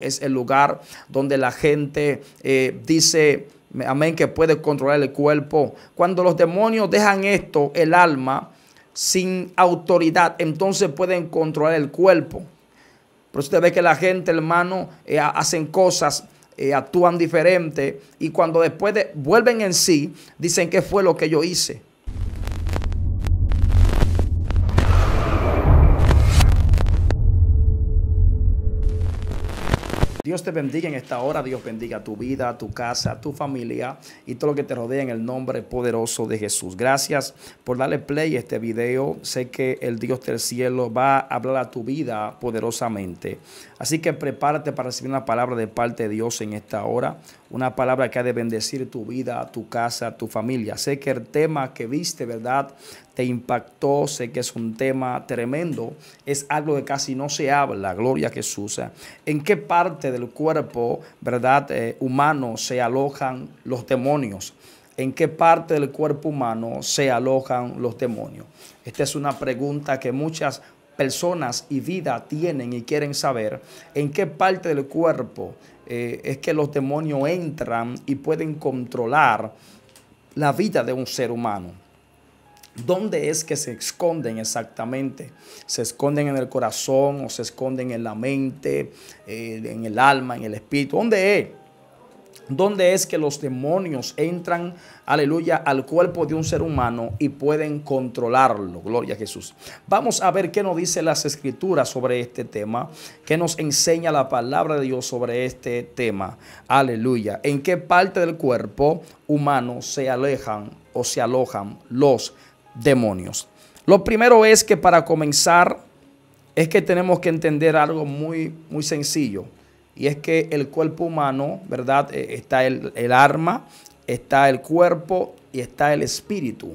es el lugar donde la gente eh, dice, amén, que puede controlar el cuerpo. Cuando los demonios dejan esto, el alma, sin autoridad, entonces pueden controlar el cuerpo. Pero usted ve que la gente, hermano, eh, hacen cosas, eh, actúan diferente y cuando después vuelven en sí, dicen qué fue lo que yo hice. Dios te bendiga en esta hora, Dios bendiga tu vida, tu casa, tu familia y todo lo que te rodea en el nombre poderoso de Jesús. Gracias por darle play a este video. Sé que el Dios del cielo va a hablar a tu vida poderosamente. Así que prepárate para recibir una palabra de parte de Dios en esta hora, una palabra que ha de bendecir tu vida, tu casa, tu familia. Sé que el tema que viste, ¿verdad? te impactó, sé que es un tema tremendo, es algo que casi no se habla, gloria a Jesús. ¿En qué parte del cuerpo, verdad, eh, humano se alojan los demonios? ¿En qué parte del cuerpo humano se alojan los demonios? Esta es una pregunta que muchas personas y vida tienen y quieren saber en qué parte del cuerpo eh, es que los demonios entran y pueden controlar la vida de un ser humano. ¿Dónde es que se esconden exactamente? ¿Se esconden en el corazón o se esconden en la mente, eh, en el alma, en el espíritu? ¿Dónde es? ¿Dónde es que los demonios entran, aleluya, al cuerpo de un ser humano y pueden controlarlo? Gloria a Jesús. Vamos a ver qué nos dice las escrituras sobre este tema, qué nos enseña la palabra de Dios sobre este tema. Aleluya. ¿En qué parte del cuerpo humano se alejan o se alojan los demonios. Lo primero es que para comenzar es que tenemos que entender algo muy, muy sencillo. Y es que el cuerpo humano, ¿verdad? E, está el, arma, está el cuerpo y está el espíritu.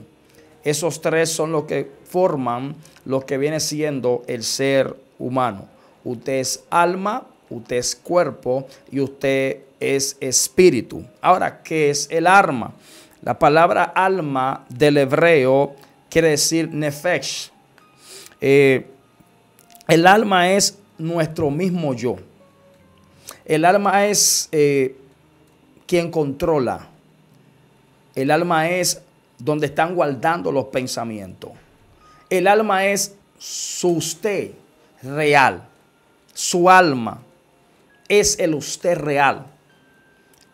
Esos tres son los que forman lo que viene siendo el ser humano. Usted es alma, usted es cuerpo y usted es espíritu. Ahora, ¿qué es el arma? La palabra alma del hebreo quiere decir nefesh. Eh, el alma es nuestro mismo yo. El alma es eh, quien controla. El alma es donde están guardando los pensamientos. El alma es su usted real. Su alma es el usted real.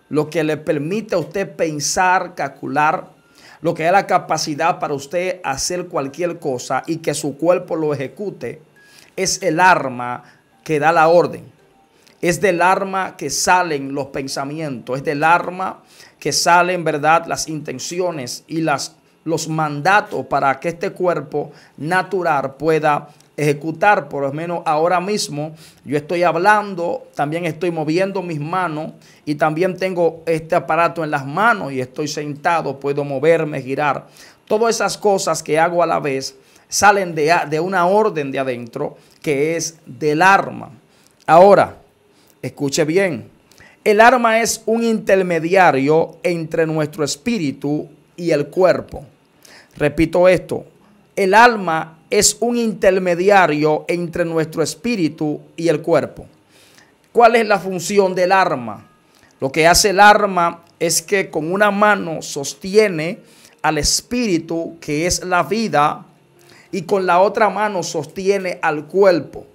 Lo que le permite a usted pensar, calcular, lo que es la capacidad para usted hacer cualquier cosa y que su cuerpo lo ejecute, es el arma que da la orden. Es del arma que salen los pensamientos, es del arma que salen, ¿verdad?, las intenciones y las, los mandatos para que este cuerpo natural pueda ejecutar, por lo menos ahora mismo, yo estoy hablando, también estoy moviendo mis manos y también tengo este aparato en las manos y estoy sentado, puedo moverme, girar. Todas esas cosas que hago a la vez salen de, de una orden de adentro que es del arma. Ahora, escuche bien, el arma es un intermediario entre nuestro espíritu y el cuerpo. Repito esto, el alma es un intermediario entre nuestro espíritu y el cuerpo. ¿Cuál es la función del arma? Lo que hace el arma es que con una mano sostiene al espíritu, que es la vida, y con la otra mano sostiene al cuerpo.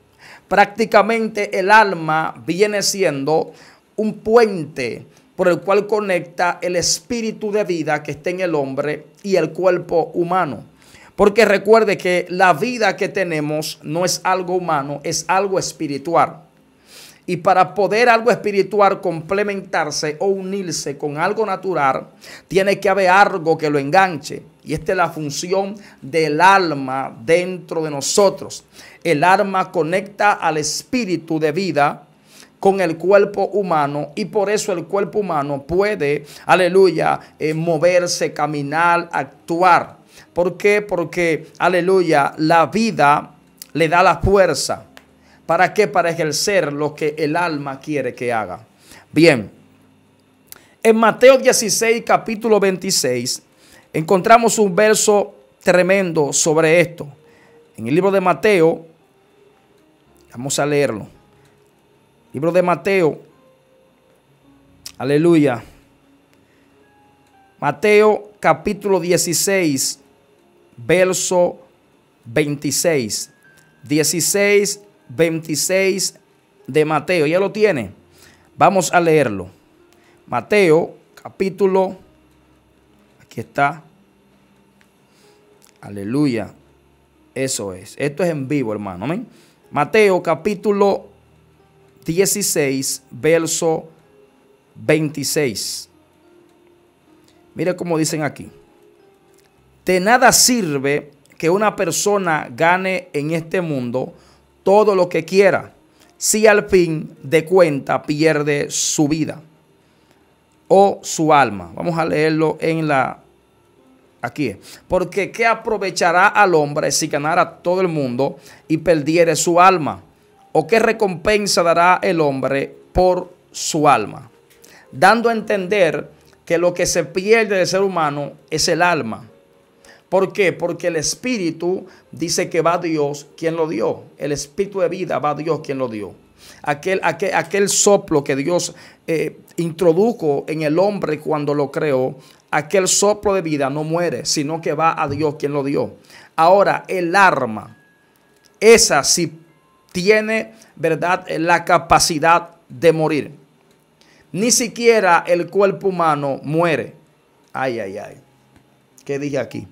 Prácticamente el alma viene siendo un puente por el cual conecta el espíritu de vida que está en el hombre y el cuerpo humano. Porque recuerde que la vida que tenemos no es algo humano, es algo espiritual. Y para poder algo espiritual complementarse o unirse con algo natural, tiene que haber algo que lo enganche. Y esta es la función del alma dentro de nosotros. El alma conecta al espíritu de vida con el cuerpo humano y por eso el cuerpo humano puede, aleluya, eh, moverse, caminar, actuar. ¿Por qué? Porque, aleluya, la vida le da la fuerza. ¿Para qué? Para ejercer lo que el alma quiere que haga. Bien, en Mateo 16, capítulo 26, encontramos un verso tremendo sobre esto. En el libro de Mateo, vamos a leerlo. Libro de Mateo, aleluya. Mateo capítulo 16, verso 26. 16, 26 de Mateo. ¿Ya lo tiene? Vamos a leerlo. Mateo, capítulo. Aquí está. Aleluya. Eso es. Esto es en vivo, hermano. Mateo, capítulo 16, verso 26. Mire cómo dicen aquí. De nada sirve que una persona gane en este mundo todo lo que quiera si al fin de cuenta pierde su vida o su alma. Vamos a leerlo en la aquí. Porque ¿qué aprovechará al hombre si ganara todo el mundo y perdiere su alma? ¿O qué recompensa dará el hombre por su alma? Dando a entender que lo que se pierde del ser humano es el alma ¿Por qué? Porque el Espíritu dice que va a Dios quien lo dio. El Espíritu de vida va a Dios quien lo dio. Aquel, aquel soplo que Dios eh, introdujo en el hombre cuando lo creó, aquel soplo de vida no muere, sino que va a Dios quien lo dio. Ahora, el arma, esa sí tiene, ¿verdad?, la capacidad de morir. Ni siquiera el cuerpo humano muere. Ay, ay, ay. ¿Qué dije aquí?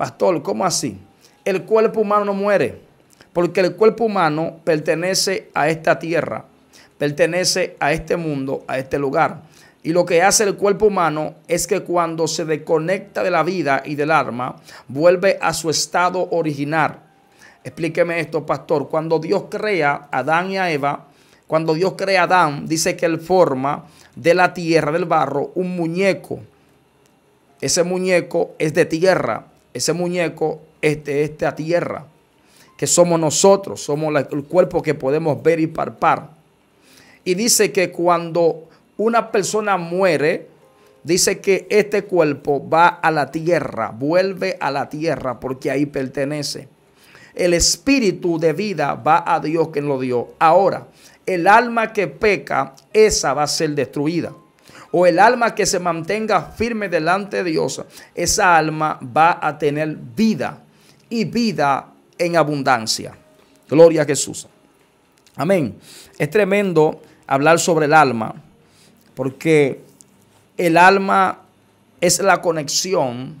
Pastor, ¿cómo así? El cuerpo humano no muere, porque el cuerpo humano pertenece a esta tierra, pertenece a este mundo, a este lugar. Y lo que hace el cuerpo humano es que cuando se desconecta de la vida y del alma, vuelve a su estado original. Explíqueme esto, pastor. Cuando Dios crea a Adán y a Eva, cuando Dios crea a Adán, dice que él forma de la tierra, del barro, un muñeco. Ese muñeco es de tierra ese muñeco, este, esta tierra, que somos nosotros, somos el cuerpo que podemos ver y parpar. Y dice que cuando una persona muere, dice que este cuerpo va a la tierra, vuelve a la tierra porque ahí pertenece. El espíritu de vida va a Dios que lo dio. Ahora, el alma que peca, esa va a ser destruida o el alma que se mantenga firme delante de Dios, esa alma va a tener vida y vida en abundancia. Gloria a Jesús. Amén. Es tremendo hablar sobre el alma, porque el alma es la conexión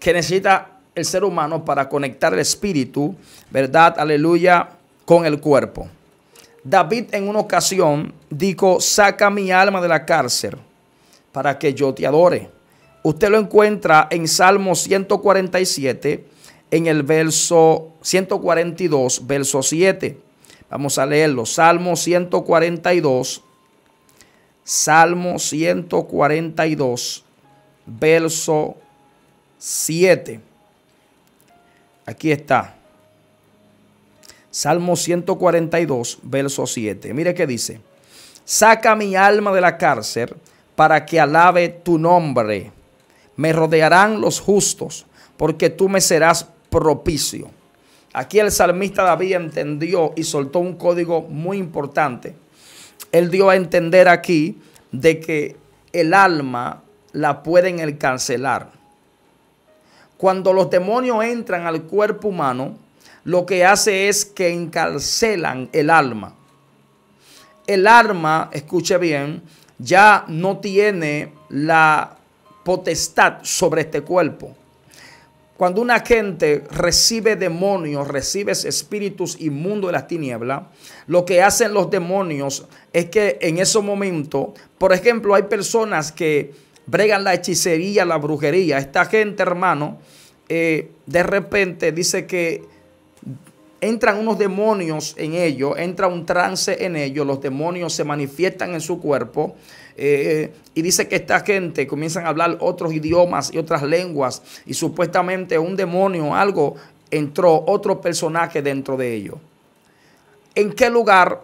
que necesita el ser humano para conectar el espíritu, ¿verdad? Aleluya, con el cuerpo. David en una ocasión dijo, saca mi alma de la cárcel para que yo te adore. Usted lo encuentra en Salmo 147, en el verso 142, verso 7. Vamos a leerlo. Salmo 142, Salmo 142, verso 7. Aquí está. Salmo 142, verso 7. Mire qué dice. Saca mi alma de la cárcel para que alabe tu nombre. Me rodearán los justos, porque tú me serás propicio. Aquí el salmista David entendió y soltó un código muy importante. Él dio a entender aquí de que el alma la pueden cancelar. Cuando los demonios entran al cuerpo humano, lo que hace es que encarcelan el alma. El alma, escuche bien, ya no tiene la potestad sobre este cuerpo. Cuando una gente recibe demonios, recibe espíritus inmundos de las tinieblas, lo que hacen los demonios es que en ese momento, por ejemplo, hay personas que bregan la hechicería, la brujería. Esta gente, hermano, eh, de repente dice que entran unos demonios en ellos, entra un trance en ellos, los demonios se manifiestan en su cuerpo. Eh, y dice que esta gente comienzan a hablar otros idiomas y otras lenguas y supuestamente un demonio, algo, entró otro personaje dentro de ellos. ¿En qué lugar?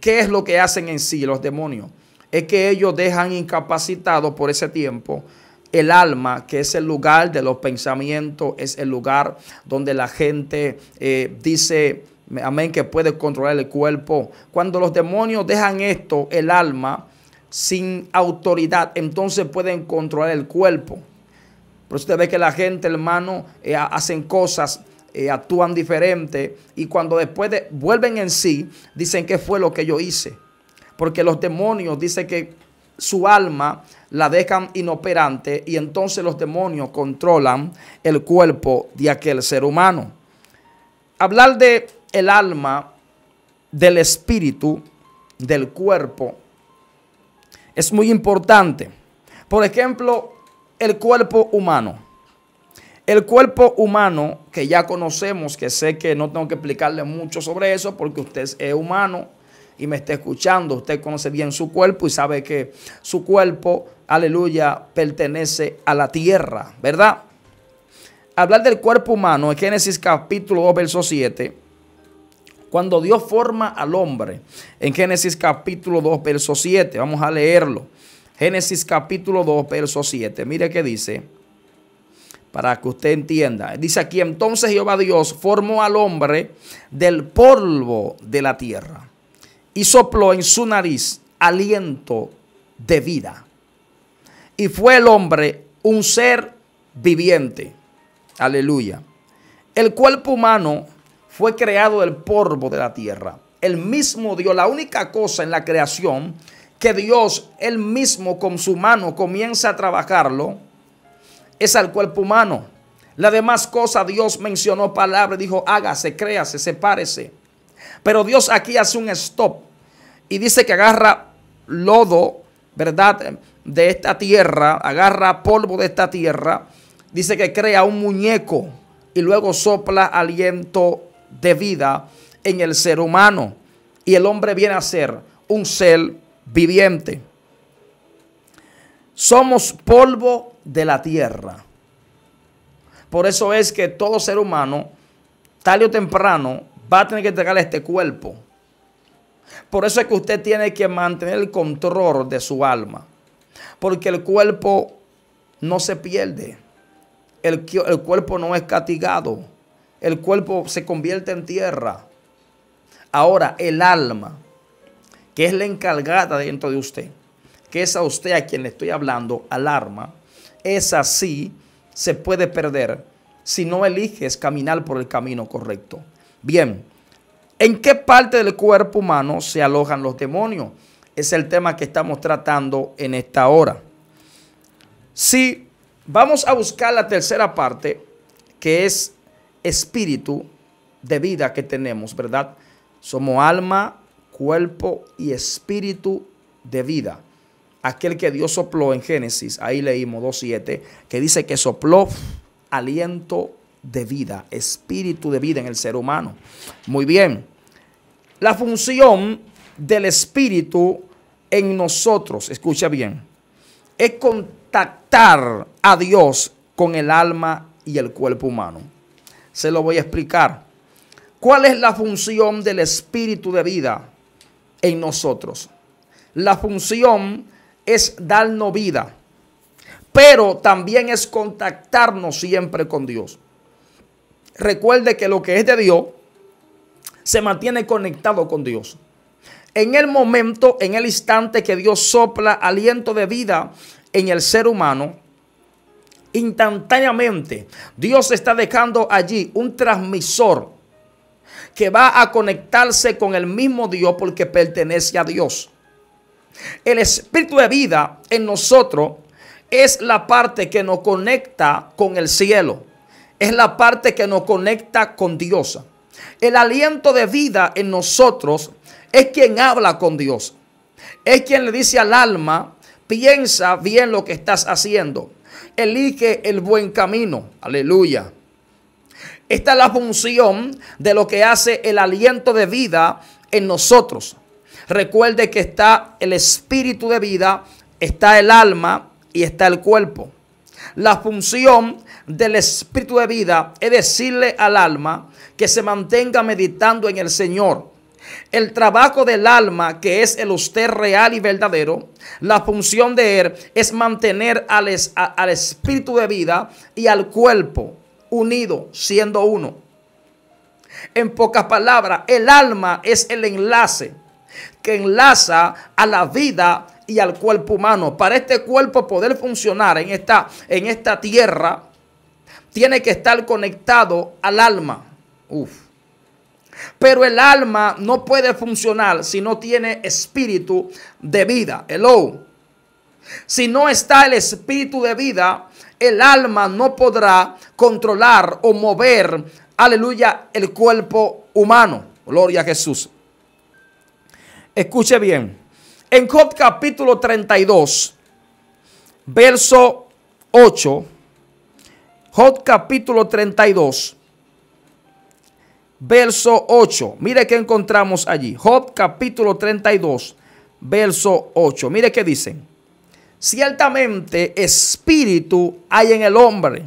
¿Qué es lo que hacen en sí los demonios? Es que ellos dejan incapacitados por ese tiempo el alma, que es el lugar de los pensamientos, es el lugar donde la gente eh, dice, amén, que puede controlar el cuerpo. Cuando los demonios dejan esto, el alma, sin autoridad, entonces pueden controlar el cuerpo. Pero usted ve que la gente, hermano, eh, hacen cosas, eh, actúan diferente y cuando después vuelven en sí, dicen que fue lo que yo hice. Porque los demonios dicen que su alma la dejan inoperante y entonces los demonios controlan el cuerpo de aquel ser humano. Hablar de el alma, del espíritu, del cuerpo es muy importante. Por ejemplo, el cuerpo humano. El cuerpo humano, que ya conocemos, que sé que no tengo que explicarle mucho sobre eso porque usted es humano, y me está escuchando, usted conoce bien su cuerpo y sabe que su cuerpo, aleluya, pertenece a la tierra, ¿verdad? Hablar del cuerpo humano en Génesis capítulo 2, verso 7. Cuando Dios forma al hombre, en Génesis capítulo 2, verso 7, vamos a leerlo. Génesis capítulo 2, verso 7. Mire qué dice. Para que usted entienda. Dice aquí, entonces Jehová Dios formó al hombre del polvo de la tierra y sopló en su nariz aliento de vida. Y fue el hombre un ser viviente. Aleluya. El cuerpo humano fue creado del polvo de la tierra. El mismo Dios, la única cosa en la creación que Dios, él mismo con su mano comienza a trabajarlo, es al cuerpo humano. La demás cosa Dios mencionó palabras, dijo hágase, créase, sepárese. Pero Dios aquí hace un stop y dice que agarra lodo, ¿verdad? De esta tierra, agarra polvo de esta tierra. Dice que crea un muñeco y luego sopla aliento de vida en el ser humano. Y el hombre viene a ser un ser viviente. Somos polvo de la tierra. Por eso es que todo ser humano, tarde o temprano, va a tener que entregar este cuerpo por eso es que usted tiene que mantener el control de su alma. Porque el cuerpo no se pierde. El, el, cuerpo no es castigado. El cuerpo se convierte en tierra. Ahora, el alma, que es la encargada dentro de usted, que es a usted a quien le estoy hablando, al alma, esa sí se puede perder si no eliges caminar por el camino correcto. Bien. ¿En qué parte del cuerpo humano se alojan los demonios? Es el tema que estamos tratando en esta hora. Si vamos a buscar la tercera parte, que es espíritu de vida que tenemos, ¿verdad? Somos alma, cuerpo y espíritu de vida. Aquel que Dios sopló en Génesis, ahí leímos 2.7, que dice que sopló aliento de vida, espíritu de vida en el ser humano. Muy bien, la función del espíritu en nosotros, escucha bien, es contactar a Dios con el alma y el cuerpo humano. Se lo voy a explicar. ¿Cuál es la función del espíritu de vida en nosotros? La función es darnos vida, pero también es contactarnos siempre con Dios. Recuerde que lo que es de Dios se mantiene conectado con Dios. En el momento, en el instante que Dios sopla aliento de vida en el ser humano, instantáneamente Dios está dejando allí un transmisor que va a conectarse con el mismo Dios porque pertenece a Dios. El espíritu de vida en nosotros es la parte que nos conecta con el cielo es la parte que nos conecta con Dios. El aliento de vida en nosotros es quien habla con Dios. Es quien le dice al alma, piensa bien lo que estás haciendo. Elige el buen camino. Aleluya. Esta es la función de lo que hace el aliento de vida en nosotros. Recuerde que está el espíritu de vida, está el alma y está el cuerpo. La función del espíritu de vida es decirle al alma que se mantenga meditando en el Señor. El trabajo del alma, que es el usted real y verdadero, la función de él es mantener al, al espíritu de vida y al cuerpo unido, siendo uno. En pocas palabras, el alma es el enlace que enlaza a la vida y al cuerpo humano. Para este cuerpo poder funcionar en esta, en esta tierra, tiene que estar conectado al alma. Uf. Pero el alma no puede funcionar si no tiene espíritu de vida. Hello. Si no está el espíritu de vida, el alma no podrá controlar o mover, aleluya, el cuerpo humano. Gloria a Jesús. Escuche bien. En Job capítulo 32, verso 8 Job capítulo 32, verso 8. Mire qué encontramos allí. Job capítulo 32, verso 8. Mire qué dicen. Ciertamente espíritu hay en el hombre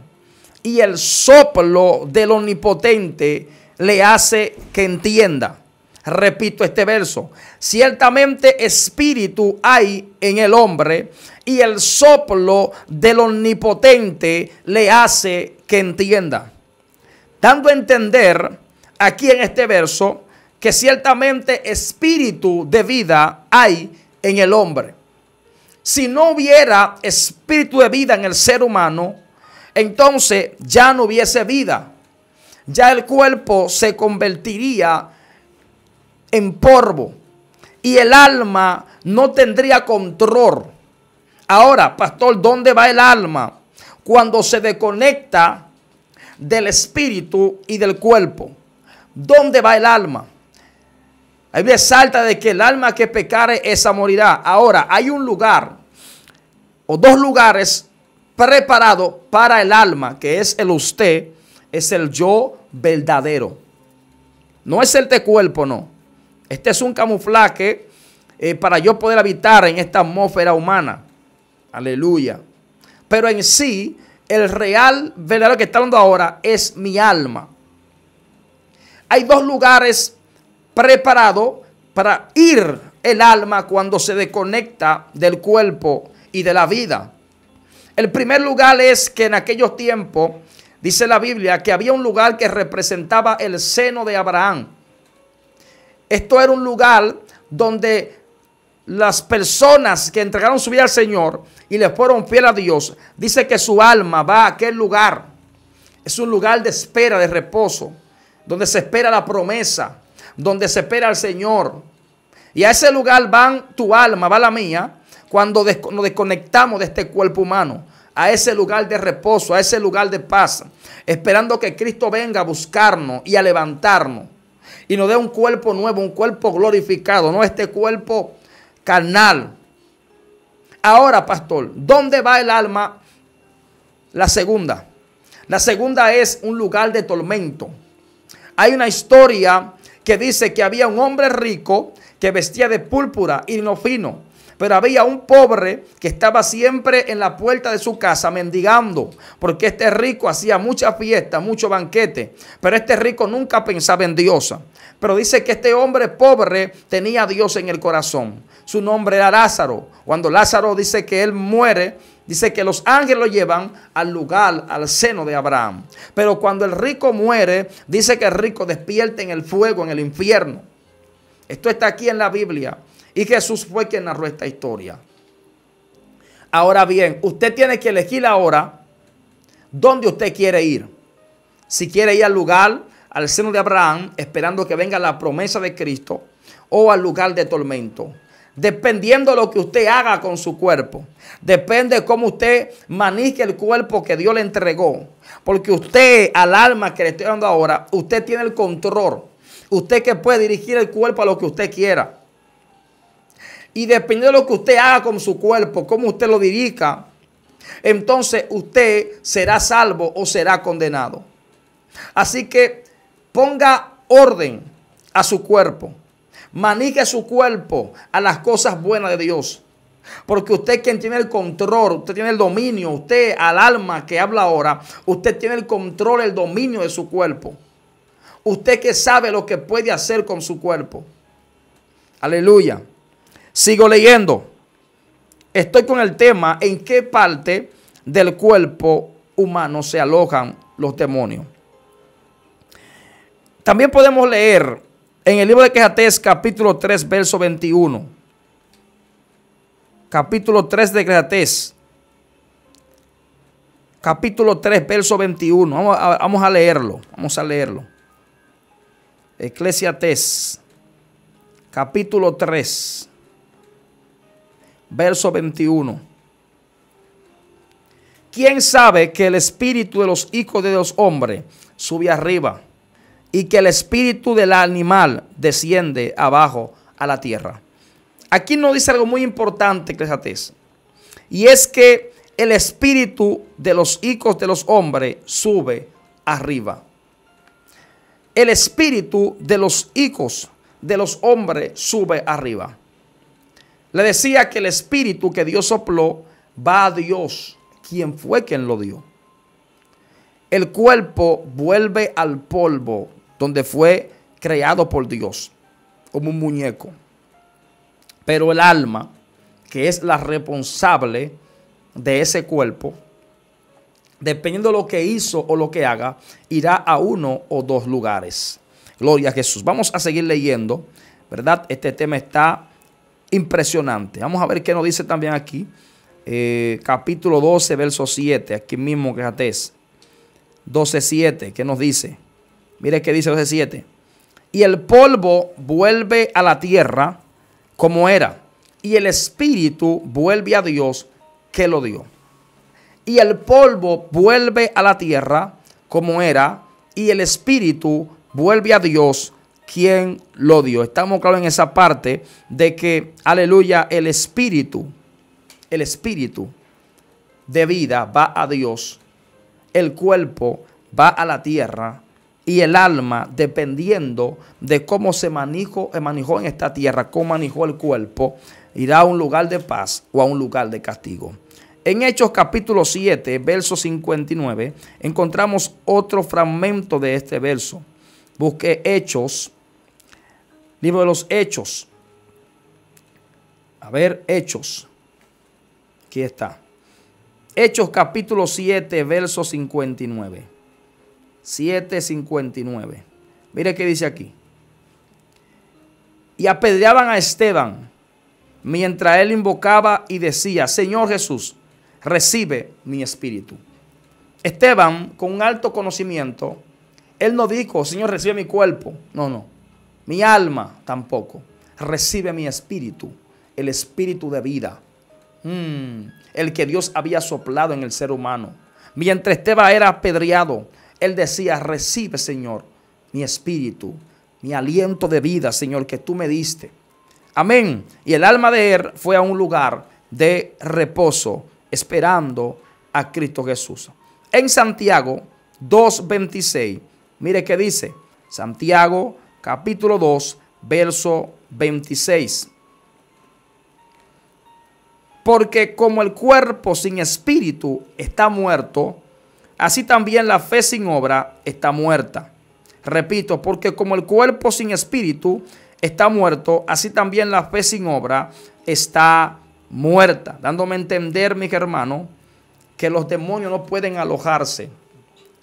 y el soplo del omnipotente le hace que entienda. Repito este verso. Ciertamente espíritu hay en el hombre y el soplo del omnipotente le hace que entienda. Dando a entender aquí en este verso que ciertamente espíritu de vida hay en el hombre. Si no hubiera espíritu de vida en el ser humano, entonces ya no hubiese vida. Ya el cuerpo se convertiría en polvo y el alma no tendría control Ahora, pastor, ¿dónde va el alma? Cuando se desconecta del espíritu y del cuerpo. ¿Dónde va el alma? Ahí salta de que el alma que pecare, esa morirá. Ahora, hay un lugar o dos lugares preparados para el alma, que es el usted, es el yo verdadero. No es el de cuerpo, no. Este es un camuflaje eh, para yo poder habitar en esta atmósfera humana. Aleluya. Pero en sí, el real verdadero que está hablando ahora es mi alma. Hay dos lugares preparados para ir el alma cuando se desconecta del cuerpo y de la vida. El primer lugar es que en aquellos tiempos, dice la Biblia, que había un lugar que representaba el seno de Abraham. Esto era un lugar donde las personas que entregaron su vida al Señor y le fueron fiel a Dios, dice que su alma va a aquel lugar. Es un lugar de espera, de reposo, donde se espera la promesa, donde se espera al Señor. Y a ese lugar van tu alma, va la mía, cuando nos desconectamos de este cuerpo humano, a ese lugar de reposo, a ese lugar de paz, esperando que Cristo venga a buscarnos y a levantarnos y nos dé un cuerpo nuevo, un cuerpo glorificado, no este cuerpo carnal. Ahora, pastor, ¿dónde va el alma? La segunda. La segunda es un lugar de tormento. Hay una historia que dice que había un hombre rico que vestía de púrpura y no fino pero había un pobre que estaba siempre en la puerta de su casa mendigando, porque este rico hacía muchas fiestas, muchos banquetes, pero este rico nunca pensaba en Dios. Pero dice que este hombre pobre tenía a Dios en el corazón. Su nombre era Lázaro. Cuando Lázaro dice que él muere, Dice que los ángeles lo llevan al lugar, al seno de Abraham. Pero cuando el rico muere, dice que el rico despierta en el fuego, en el infierno. Esto está aquí en la Biblia. Y Jesús fue quien narró esta historia. Ahora bien, usted tiene que elegir ahora dónde usted quiere ir. Si quiere ir al lugar, al seno de Abraham, esperando que venga la promesa de Cristo, o al lugar de tormento. Dependiendo de lo que usted haga con su cuerpo. Depende de cómo usted maneje el cuerpo que Dios le entregó. Porque usted, al alma que le estoy dando ahora, usted tiene el control. Usted que puede dirigir el cuerpo a lo que usted quiera. Y dependiendo de lo que usted haga con su cuerpo, cómo usted lo dirija, entonces usted será salvo o será condenado. Así que ponga orden a su cuerpo. Manique su cuerpo a las cosas buenas de Dios. Porque usted quien tiene el control, usted tiene el dominio, usted al alma que habla ahora, usted tiene el control, el dominio de su cuerpo. Usted que sabe lo que puede hacer con su cuerpo. Aleluya. Sigo leyendo. Estoy con el tema en qué parte del cuerpo humano se alojan los demonios. También podemos leer en el libro de Quejates capítulo 3, verso 21. Capítulo 3 de Quejates. Capítulo 3, verso 21. Vamos a, leerlo. Vamos a leerlo. Eclesiates capítulo 3 verso 21. ¿Quién sabe que el espíritu de los hijos de los hombres sube arriba y que el espíritu del animal desciende abajo a la tierra? Aquí nos dice algo muy importante, Cresatez, y es que el espíritu de los hijos de los hombres sube arriba. El espíritu de los hijos de los hombres sube arriba. Le decía que el espíritu que Dios sopló va a Dios, quien fue quien lo dio. El cuerpo vuelve al polvo donde fue creado por Dios, como un muñeco. Pero el alma, que es la responsable de ese cuerpo, dependiendo de lo que hizo o lo que haga, irá a uno o dos lugares. Gloria a Jesús. Vamos a seguir leyendo, ¿verdad? Este tema está impresionante. Vamos a ver qué nos dice también aquí. Eh, capítulo 12, verso 7, aquí mismo que 12, 7, ¿qué nos dice? Mire qué dice 12, 7. Y el polvo vuelve a la tierra como era, y el espíritu vuelve a Dios que lo dio. Y el polvo vuelve a la tierra como era, y el espíritu vuelve a Dios ¿Quién lo dio. Estamos claros en esa parte de que, aleluya, el espíritu, el espíritu de vida va a Dios, el cuerpo va a la tierra y el alma, dependiendo de cómo se manejó, eh, manejó en esta tierra, cómo manejó el cuerpo, irá a un lugar de paz o a un lugar de castigo. En Hechos capítulo 7, verso 59, encontramos otro fragmento de este verso. Busqué Hechos Libro de los Hechos. A ver, Hechos. Aquí está. Hechos capítulo 7, verso 59. 59. Mire qué dice aquí. Y apedreaban a Esteban mientras él invocaba y decía, Señor Jesús, recibe mi espíritu. Esteban, con un alto conocimiento, él no dijo, Señor, recibe mi cuerpo. No, no. Mi alma tampoco recibe mi espíritu, el espíritu de vida, mm, el que Dios había soplado en el ser humano. Mientras Esteban era apedreado, él decía, recibe Señor mi espíritu, mi aliento de vida, Señor, que tú me diste. Amén. Y el alma de él er fue a un lugar de reposo, esperando a Cristo Jesús. En Santiago 2.26, mire qué dice. Santiago capítulo 2, verso 26. Porque como el cuerpo sin espíritu está muerto, así también la fe sin obra está muerta. Repito, porque como el cuerpo sin espíritu está muerto, así también la fe sin obra está muerta. Dándome a entender, mis hermanos, que los demonios no pueden alojarse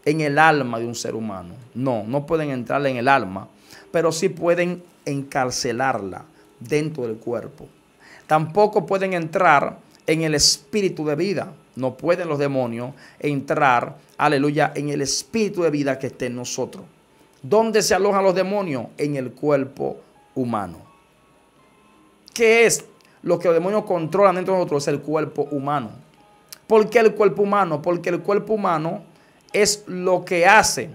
en el alma de un ser humano. No, no pueden entrar en el alma pero sí pueden encarcelarla dentro del cuerpo. Tampoco pueden entrar en el espíritu de vida. No pueden los demonios entrar, aleluya, en el espíritu de vida que está en nosotros. ¿Dónde se alojan los demonios? En el cuerpo humano. ¿Qué es lo que los demonios controlan dentro de nosotros? Es el cuerpo humano. ¿Por qué el cuerpo humano? Porque el cuerpo humano es lo que hace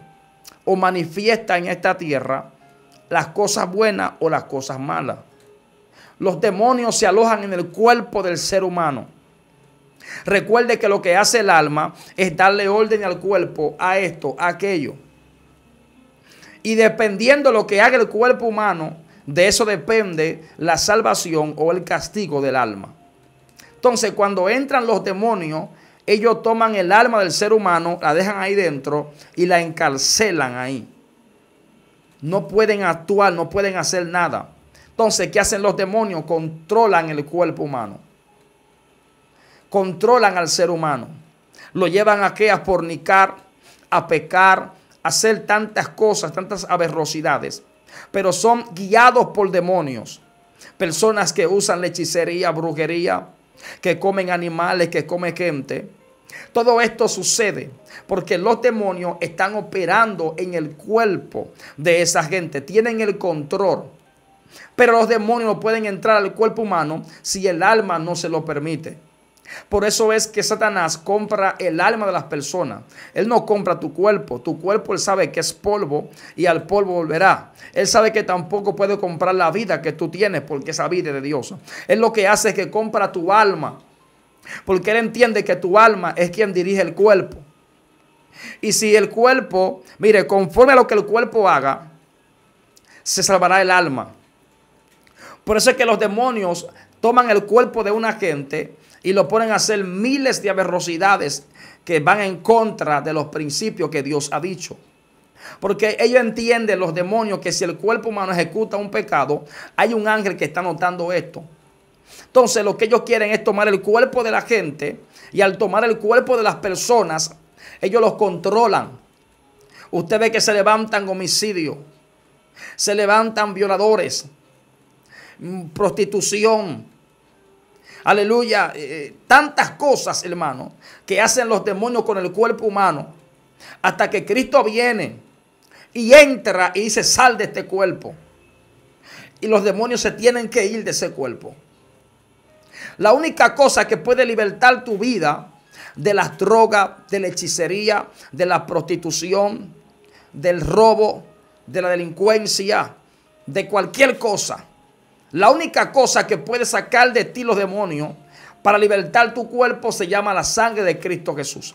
o manifiesta en esta tierra las cosas buenas o las cosas malas. Los demonios se alojan en el cuerpo del ser humano. Recuerde que lo que hace el alma es darle orden al cuerpo, a esto, a aquello. Y dependiendo de lo que haga el cuerpo humano, de eso depende la salvación o el castigo del alma. Entonces, cuando entran los demonios, ellos toman el alma del ser humano, la dejan ahí dentro y la encarcelan ahí no pueden actuar, no pueden hacer nada. Entonces, ¿qué hacen los demonios? Controlan el cuerpo humano. Controlan al ser humano. Lo llevan a que A fornicar, a pecar, a hacer tantas cosas, tantas aberrosidades. Pero son guiados por demonios. Personas que usan lechicería, hechicería, brujería, que comen animales, que comen gente todo esto sucede porque los demonios están operando en el cuerpo de esa gente, tienen el control. Pero los demonios no pueden entrar al cuerpo humano si el alma no se lo permite. Por eso es que Satanás compra el alma de las personas. Él no compra tu cuerpo. Tu cuerpo él sabe que es polvo y al polvo volverá. Él sabe que tampoco puede comprar la vida que tú tienes porque esa vida es de Dios. Él lo que hace es que compra tu alma. Porque Él entiende que tu alma es quien dirige el cuerpo. Y si el cuerpo, mire, conforme a lo que el cuerpo haga, se salvará el alma. Por eso es que los demonios toman el cuerpo de una gente y lo ponen a hacer miles de aberrosidades que van en contra de los principios que Dios ha dicho. Porque ellos entienden, los demonios, que si el cuerpo humano ejecuta un pecado, hay un ángel que está notando esto. Entonces lo que ellos quieren es tomar el cuerpo de la gente y al tomar el cuerpo de las personas, ellos los controlan. Usted ve que se levantan homicidios, se levantan violadores, mm, prostitución, aleluya, eh, eh, tantas cosas, hermano, que hacen los demonios con el cuerpo humano, hasta que Cristo viene y entra y dice, sal de este cuerpo. Y los demonios se tienen que ir de ese cuerpo. La única cosa que puede libertar tu vida de las drogas, de la hechicería, de la prostitución, del robo, de la delincuencia, de cualquier cosa. La única cosa que puede sacar de ti los demonios para libertar tu cuerpo se llama la sangre de Cristo Jesús.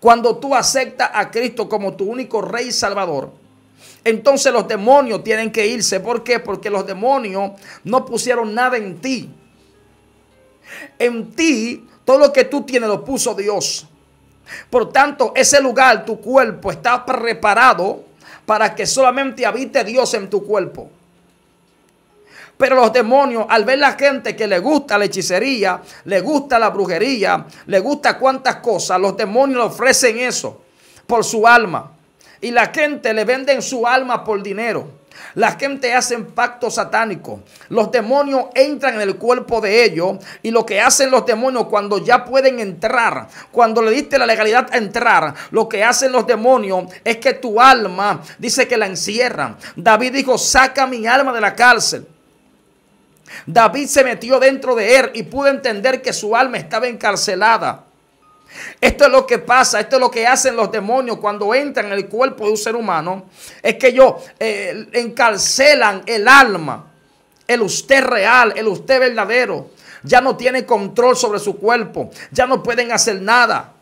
Cuando tú aceptas a Cristo como tu único rey y salvador, entonces los demonios tienen que irse. ¿Por qué? Porque los demonios no pusieron nada en ti. En ti, todo lo que tú tienes lo puso Dios. Por tanto, ese lugar, tu cuerpo, está preparado para que solamente habite Dios en tu cuerpo. Pero los demonios, al ver la gente que le gusta la hechicería, le gusta la brujería, le gusta cuantas cosas, los demonios le ofrecen eso por su alma. Y la gente le vende su alma por dinero. La gente hace pacto satánico. Los demonios entran en el cuerpo de ellos. Y lo que hacen los demonios cuando ya pueden entrar, cuando le diste la legalidad a entrar, lo que hacen los demonios es que tu alma dice que la encierran. David dijo, saca mi alma de la cárcel. David se metió dentro de él y pudo entender que su alma estaba encarcelada. Esto es lo que pasa, esto es lo que hacen los demonios cuando entran en el cuerpo de un ser humano. Es que ellos eh, encarcelan el alma, el usted real, el usted verdadero. Ya no tiene control sobre su cuerpo, ya no pueden hacer nada.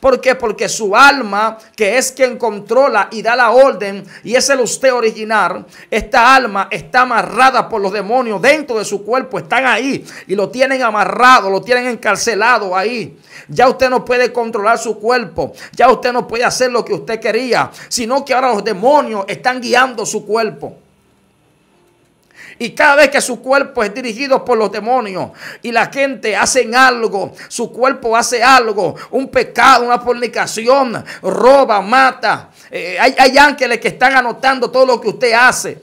¿Por qué? Porque su alma, que es quien controla y da la orden, y es el usted original, esta alma está amarrada por los demonios dentro de su cuerpo, están ahí y lo tienen amarrado, lo tienen encarcelado ahí. Ya usted no puede controlar su cuerpo, ya usted no puede hacer lo que usted quería, sino que ahora los demonios están guiando su cuerpo. Y cada vez que su cuerpo es dirigido por los demonios y la gente hace algo, su cuerpo hace algo, un pecado, una fornicación, roba, mata. Eh, hay, hay ángeles que están anotando todo lo que usted hace.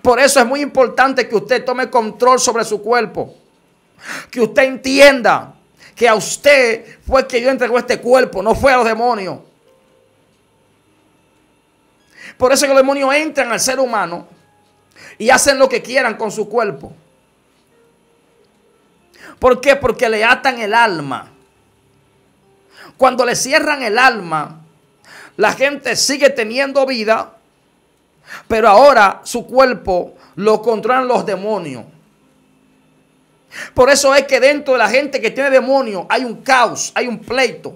Por eso es muy importante que usted tome control sobre su cuerpo. Que usted entienda que a usted fue que yo entregó este cuerpo, no fue a los demonios. Por eso que los demonios entran al ser humano y hacen lo que quieran con su cuerpo. ¿Por qué? Porque le atan el alma. Cuando le cierran el alma, la gente sigue teniendo vida, pero ahora su cuerpo lo controlan los demonios. Por eso es que dentro de la gente que tiene demonios hay un caos, hay un pleito.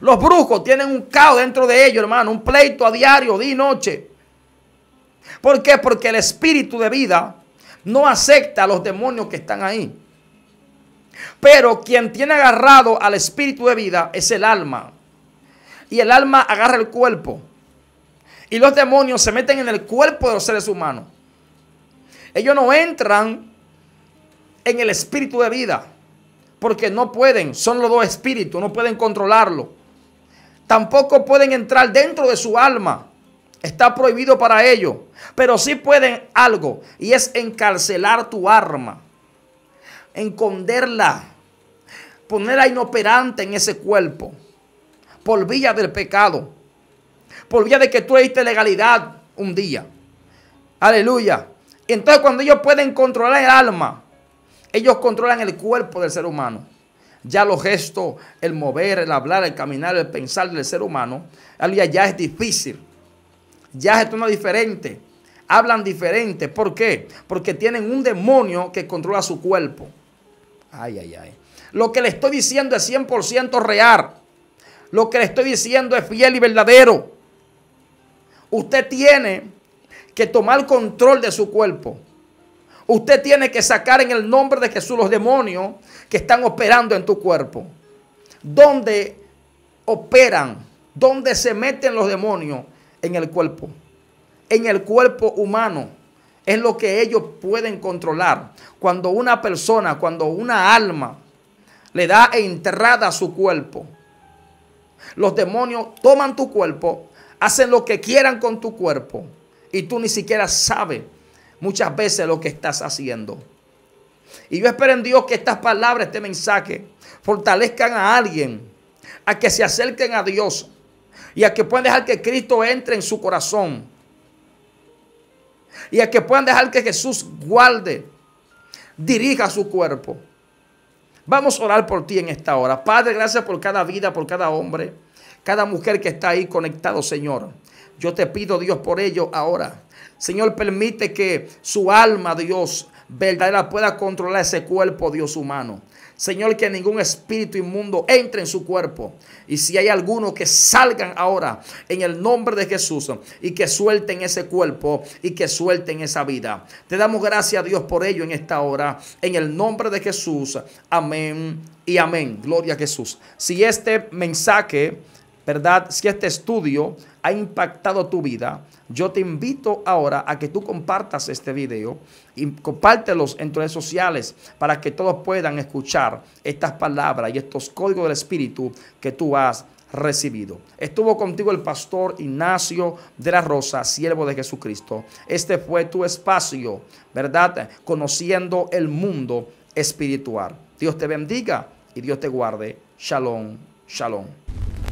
Los brujos tienen un caos dentro de ellos, hermano, un pleito a diario, día y noche. ¿Por qué? Porque el espíritu de vida no acepta a los demonios que están ahí. Pero quien tiene agarrado al espíritu de vida es el alma. Y el alma agarra el cuerpo. Y los demonios se meten en el cuerpo de los seres humanos. Ellos no entran en el espíritu de vida. Porque no pueden. Son los dos espíritus. No pueden controlarlo. Tampoco pueden entrar dentro de su alma. Está prohibido para ellos. Pero sí pueden algo y es encarcelar tu arma, Enconderla. ponerla inoperante en ese cuerpo por vía del pecado, por vía de que tú diste legalidad un día. Aleluya. Entonces cuando ellos pueden controlar el alma, ellos controlan el cuerpo del ser humano. Ya los gestos, el mover, el hablar, el caminar, el pensar del ser humano, aleluya, ya es difícil ya es una diferente, hablan diferente. ¿Por qué? Porque tienen un demonio que controla su cuerpo. Ay, ay, ay. Lo que le estoy diciendo es 100% real. Lo que le estoy diciendo es fiel y verdadero. Usted tiene que tomar control de su cuerpo. Usted tiene que sacar en el nombre de Jesús los demonios que están operando en tu cuerpo. ¿Dónde operan? ¿Dónde se meten los demonios? en el cuerpo, en el cuerpo humano. Es lo que ellos pueden controlar. Cuando una persona, cuando una alma le da entrada a su cuerpo, los demonios toman tu cuerpo, hacen lo que quieran con tu cuerpo y tú ni siquiera sabes muchas veces lo que estás haciendo. Y yo espero en Dios que estas palabras, este mensaje, fortalezcan a alguien a que se acerquen a Dios, y a que puedan dejar que Cristo entre en su corazón. Y a que puedan dejar que Jesús guarde, dirija su cuerpo. Vamos a orar por ti en esta hora. Padre, gracias por cada vida, por cada hombre, cada mujer que está ahí conectado, Señor. Yo te pido, Dios, por ello ahora. Señor, permite que su alma, Dios, verdadera pueda controlar ese cuerpo, Dios humano. Señor, que ningún espíritu inmundo entre en su cuerpo. Y si hay alguno que salgan ahora en el nombre de Jesús y que suelten ese cuerpo y que suelten esa vida. Te damos gracias a Dios por ello en esta hora. En el nombre de Jesús. Amén y amén. Gloria a Jesús. Si este mensaje ¿verdad? Si este estudio ha impactado tu vida, yo te invito ahora a que tú compartas este video y compártelos en tus redes sociales para que todos puedan escuchar estas palabras y estos códigos del Espíritu que tú has recibido. Estuvo contigo el pastor Ignacio de la Rosa, siervo de Jesucristo. Este fue tu espacio, ¿verdad? Conociendo el mundo espiritual. Dios te bendiga y Dios te guarde. Shalom, shalom.